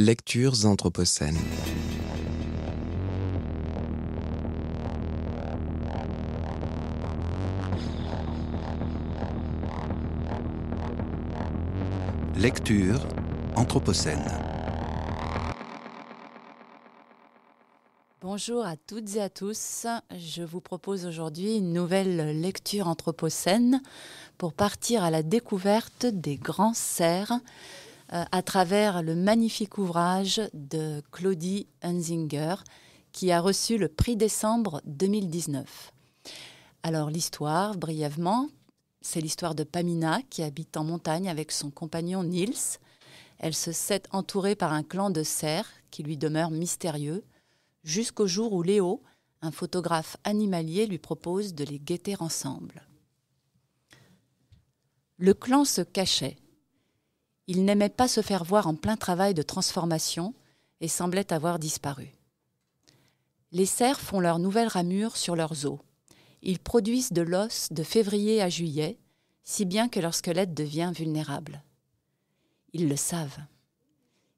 Lectures anthropocènes. Lecture anthropocène. Bonjour à toutes et à tous. Je vous propose aujourd'hui une nouvelle lecture anthropocène pour partir à la découverte des grands cerfs euh, à travers le magnifique ouvrage de Claudie Hunzinger qui a reçu le prix décembre 2019. Alors l'histoire, brièvement, c'est l'histoire de Pamina qui habite en montagne avec son compagnon Nils. Elle se sait entourée par un clan de cerfs qui lui demeure mystérieux, jusqu'au jour où Léo, un photographe animalier, lui propose de les guetter ensemble. Le clan se cachait, ils n'aimaient pas se faire voir en plein travail de transformation et semblaient avoir disparu. Les cerfs font leur nouvelles ramure sur leurs os. Ils produisent de l'os de février à juillet, si bien que leur squelette devient vulnérable. Ils le savent.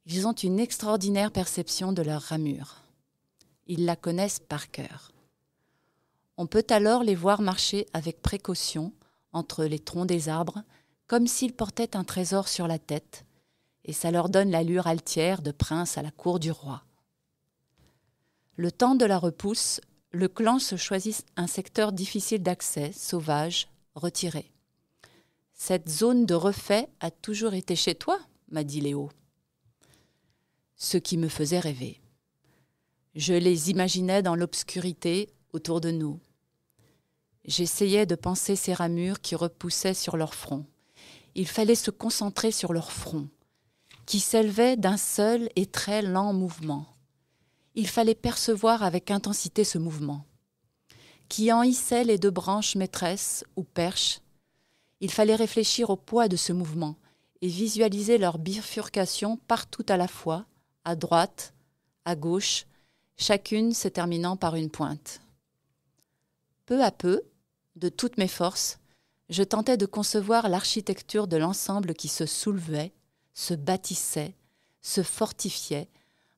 Ils ont une extraordinaire perception de leur ramure. Ils la connaissent par cœur. On peut alors les voir marcher avec précaution entre les troncs des arbres comme s'ils portaient un trésor sur la tête, et ça leur donne l'allure altière de prince à la cour du roi. Le temps de la repousse, le clan se choisit un secteur difficile d'accès, sauvage, retiré. Cette zone de refait a toujours été chez toi, m'a dit Léo. Ce qui me faisait rêver. Je les imaginais dans l'obscurité autour de nous. J'essayais de penser ces ramures qui repoussaient sur leur front, il fallait se concentrer sur leur front, qui s'élevait d'un seul et très lent mouvement. Il fallait percevoir avec intensité ce mouvement, qui en les deux branches maîtresses ou perches. Il fallait réfléchir au poids de ce mouvement et visualiser leur bifurcation partout à la fois, à droite, à gauche, chacune se terminant par une pointe. Peu à peu, de toutes mes forces, je tentais de concevoir l'architecture de l'ensemble qui se soulevait, se bâtissait, se fortifiait,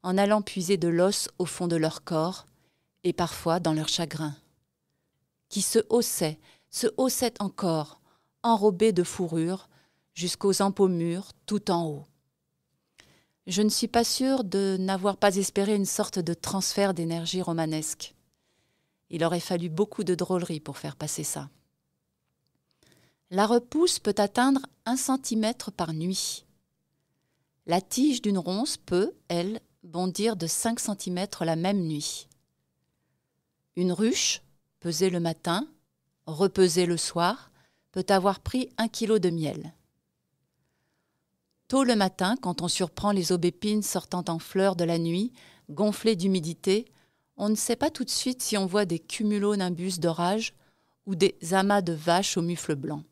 en allant puiser de l'os au fond de leur corps, et parfois dans leur chagrin. Qui se haussait, se haussait encore, enrobé de fourrure, jusqu'aux empaumures tout en haut. Je ne suis pas sûre de n'avoir pas espéré une sorte de transfert d'énergie romanesque. Il aurait fallu beaucoup de drôlerie pour faire passer ça. La repousse peut atteindre 1 cm par nuit. La tige d'une ronce peut, elle, bondir de 5 cm la même nuit. Une ruche, pesée le matin, repesée le soir, peut avoir pris 1 kg de miel. Tôt le matin, quand on surprend les aubépines sortant en fleurs de la nuit, gonflées d'humidité, on ne sait pas tout de suite si on voit des cumulonimbus d'orage ou des amas de vaches au mufle blanc.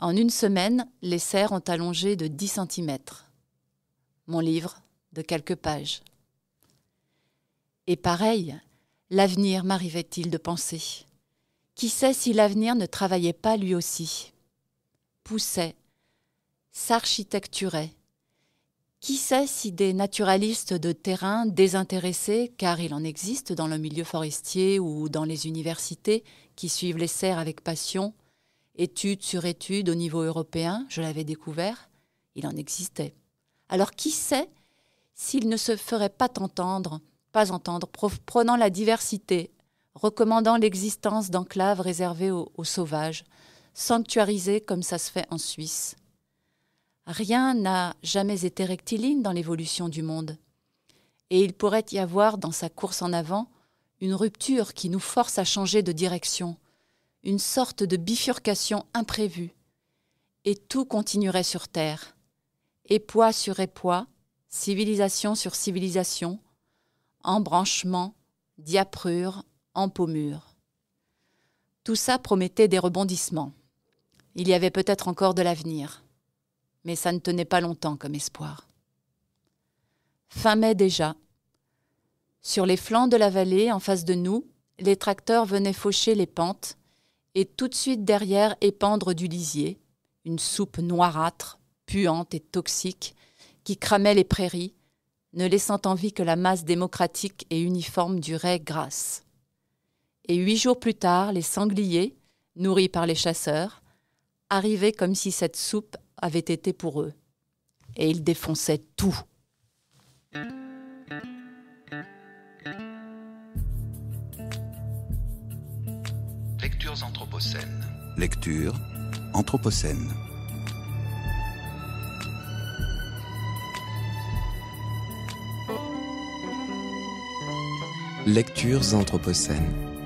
En une semaine, les serres ont allongé de 10 cm. Mon livre, de quelques pages. Et pareil, l'avenir m'arrivait-il de penser Qui sait si l'avenir ne travaillait pas lui aussi Poussait, s'architecturait. Qui sait si des naturalistes de terrain désintéressés, car il en existe dans le milieu forestier ou dans les universités qui suivent les serres avec passion, étude sur étude au niveau européen, je l'avais découvert, il en existait. Alors qui sait s'il ne se ferait pas entendre, pas entendre, prenant la diversité, recommandant l'existence d'enclaves réservées aux sauvages, sanctuarisées comme ça se fait en Suisse. Rien n'a jamais été rectiligne dans l'évolution du monde, et il pourrait y avoir dans sa course en avant une rupture qui nous force à changer de direction, une sorte de bifurcation imprévue, et tout continuerait sur Terre, épois sur épois, civilisation sur civilisation, embranchement, diaprure, empaumure. Tout ça promettait des rebondissements. Il y avait peut-être encore de l'avenir, mais ça ne tenait pas longtemps comme espoir. Fin mai déjà. Sur les flancs de la vallée, en face de nous, les tracteurs venaient faucher les pentes, et tout de suite derrière épandre du lisier, une soupe noirâtre, puante et toxique, qui cramait les prairies, ne laissant en vie que la masse démocratique et uniforme du raie grasse. Et huit jours plus tard, les sangliers, nourris par les chasseurs, arrivaient comme si cette soupe avait été pour eux. Et ils défonçaient tout. Lectures anthropocènes. Lecture anthropocène. Lectures anthropocènes.